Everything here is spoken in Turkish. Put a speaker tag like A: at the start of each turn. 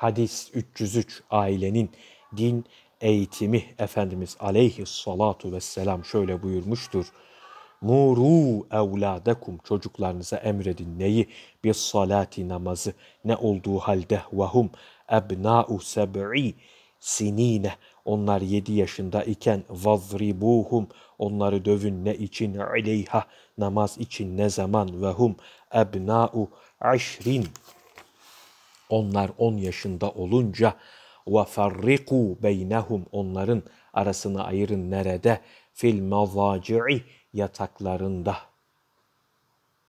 A: hadis 303 ailenin din eğitimi Efendimiz aleyhissalatu vesselam şöyle buyurmuştur. Muru evladekum çocuklarınıza emredin neyi? Bir salati namazı ne olduğu halde vahum ebna'u seb'i sinine onlar yedi yaşında iken vazribuhum onları dövün ne için aleyha namaz için ne zaman vehum ebna'u aşrin onlar 10 yaşında olunca وَفَرِّقُوا beynehum Onların arasını ayırın nerede? Fil mazaci'i yataklarında.